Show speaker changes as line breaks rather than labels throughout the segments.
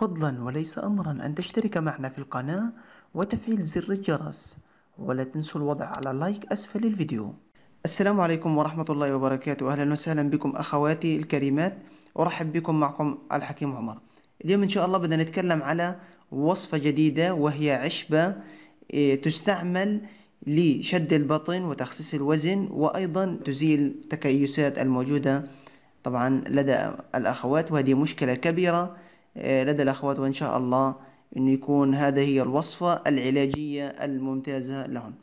فضلا وليس أمرا أن تشترك معنا في القناة وتفعيل زر الجرس ولا تنسوا الوضع على لايك أسفل الفيديو السلام عليكم ورحمة الله وبركاته أهلا وسهلا بكم أخواتي الكريمات أرحب بكم معكم الحكيم عمر اليوم إن شاء الله بدنا نتكلم على وصفة جديدة وهي عشبة إيه، تستعمل لشد البطن وتخسيس الوزن وأيضا تزيل تكيسات الموجودة طبعا لدى الأخوات وهذه مشكلة كبيرة آه، لدى الأخوات وإن شاء الله أن يكون هذا هي الوصفة العلاجية الممتازة لهم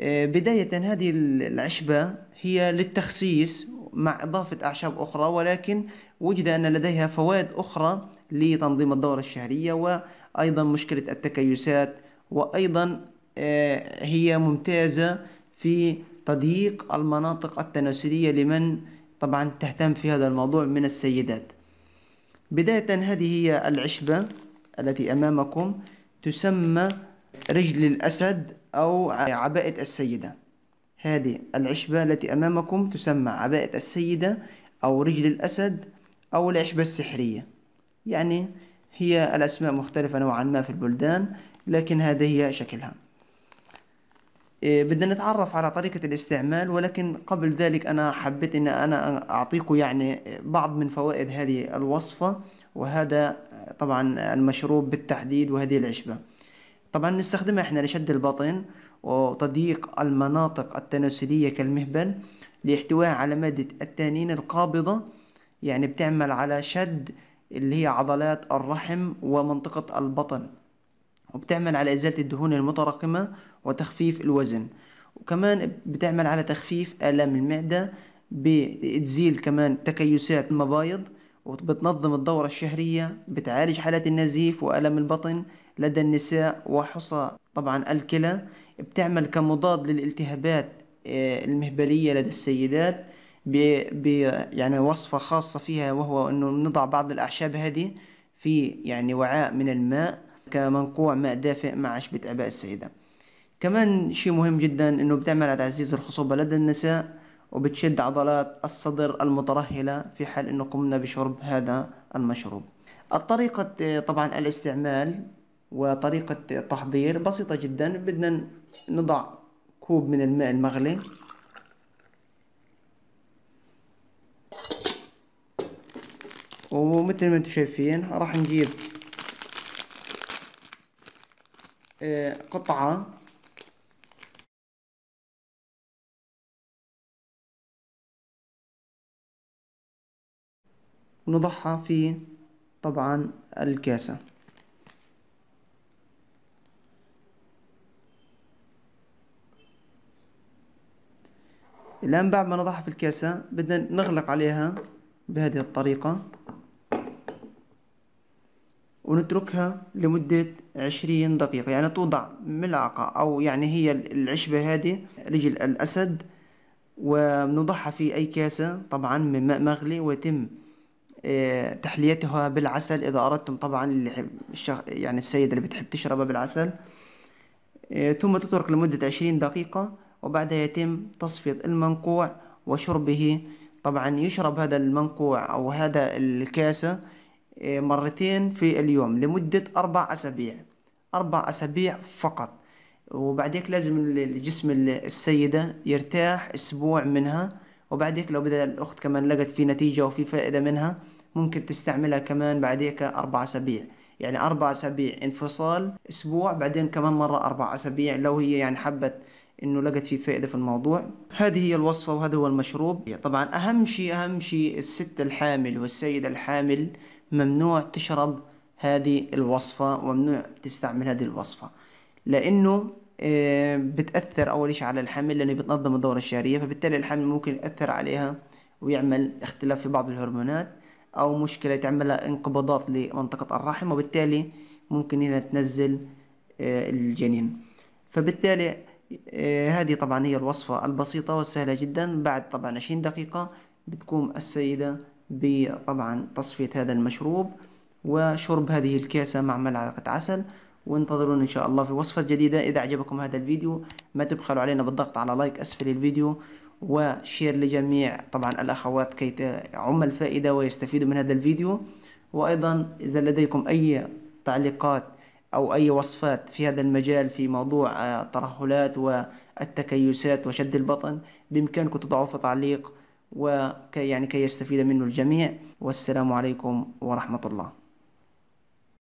آه، بداية هذه العشبة هي للتخسيس مع إضافة أعشاب أخرى ولكن وجد أن لديها فوائد أخرى لتنظيم الدورة الشهرية وأيضا مشكلة التكيسات وأيضا آه، هي ممتازة في تضييق المناطق التناسلية لمن طبعا تهتم في هذا الموضوع من السيدات بداية هذه هي العشبة التي أمامكم تسمى رجل الأسد أو عباءة السيدة هذه العشبة التي أمامكم تسمى عباءة السيدة أو رجل الأسد أو العشبة السحرية يعني هي الأسماء مختلفة نوعا ما في البلدان لكن هذه هي شكلها إيه، بدنا نتعرف على طريقة الاستعمال ولكن قبل ذلك أنا حبيت أن أنا أعطيكم يعني بعض من فوائد هذه الوصفة وهذا طبعا المشروب بالتحديد وهذه العشبة طبعا نستخدمها احنا لشد البطن وتضييق المناطق التناسلية كالمهبل لاحتوائها على مادة التانين القابضة يعني بتعمل على شد اللي هي عضلات الرحم ومنطقة البطن وبتعمل على إزالة الدهون المتراكمة وتخفيف الوزن وكمان بتعمل على تخفيف آلام المعدة بتزيل كمان تكيسات المبايض وبتنظم الدورة الشهرية بتعالج حالات النزيف وألم البطن لدى النساء وحصى طبعا الكلى بتعمل كمضاد للالتهابات آه، المهبلية لدى السيدات ب... ب... يعني وصفة خاصة فيها وهو أنه نضع بعض الأعشاب هذه في يعني وعاء من الماء كمنقوع ماء دافئ مع عشبة أعباء السيدة كمان شيء مهم جدا انه بتعمل على تعزيز الخصوبة لدى النساء وبتشد عضلات الصدر المترهلة في حال انه قمنا بشرب هذا المشروب الطريقة طبعا الاستعمال وطريقة التحضير بسيطة جدا بدنا نضع كوب من الماء المغلي ومثل ما انتم شايفين راح نجيب قطعة ونضعها في طبعا الكاسة الآن بعد ما نضعها في الكاسة بدنا نغلق عليها بهذه الطريقة ونتركها لمدة عشرين دقيقة يعني توضع ملعقة أو يعني هي العشبة هذه رجل الأسد ونضعها في أي كاسة طبعا من ماء مغلي ويتم آه، تحليتها بالعسل إذا أردتم طبعا اللي يعني السيدة اللي بتحب تشربها بالعسل آه، ثم تترك لمدة عشرين دقيقة وبعدها يتم تصفية المنقوع وشربه طبعا يشرب هذا المنقوع أو هذا الكاسة إيه، مرتين في اليوم لمدة أربع أسابيع أربع أسابيع فقط وبعدك لازم الجسم السيدة يرتاح أسبوع منها وبعدك لو بدأ الأخت كمان لقت في نتيجة وفي فائدة منها ممكن تستعملها كمان بعدك أربع أسابيع يعني أربع أسابيع انفصال أسبوع بعدين كمان مرة أربع أسابيع لو هي يعني حبت انه لقت في فائده في الموضوع هذه هي الوصفه وهذا هو المشروب طبعا اهم شيء اهم شيء الست الحامل والسيده الحامل ممنوع تشرب هذه الوصفة وممنوع تستعمل هذه الوصفة لأنه آه، بتأثر أول شيء على الحمل لأنه بتنظم الدورة الشهرية فبالتالي الحمل ممكن يأثر عليها ويعمل اختلاف في بعض الهرمونات أو مشكلة تعملها انقباضات لمنطقة الرحم وبالتالي ممكن هنا تنزل آه، الجنين فبالتالي آه، هذه طبعا هي الوصفة البسيطة والسهلة جدا بعد طبعا 20 دقيقة بتقوم السيدة بطبعا تصفية هذا المشروب وشرب هذه الكاسة مع ملعقة عسل وانتظرونا ان شاء الله في وصفة جديدة اذا اعجبكم هذا الفيديو ما تبخلوا علينا بالضغط على لايك اسفل الفيديو وشير لجميع طبعا الاخوات كي تعم الفائدة ويستفيدوا من هذا الفيديو وايضا اذا لديكم اي تعليقات او اي وصفات في هذا المجال في موضوع الترهلات آه، والتكيسات وشد البطن بامكانكم تضعوا في تعليق وكي يعني كي يستفيد منه الجميع والسلام عليكم ورحمة الله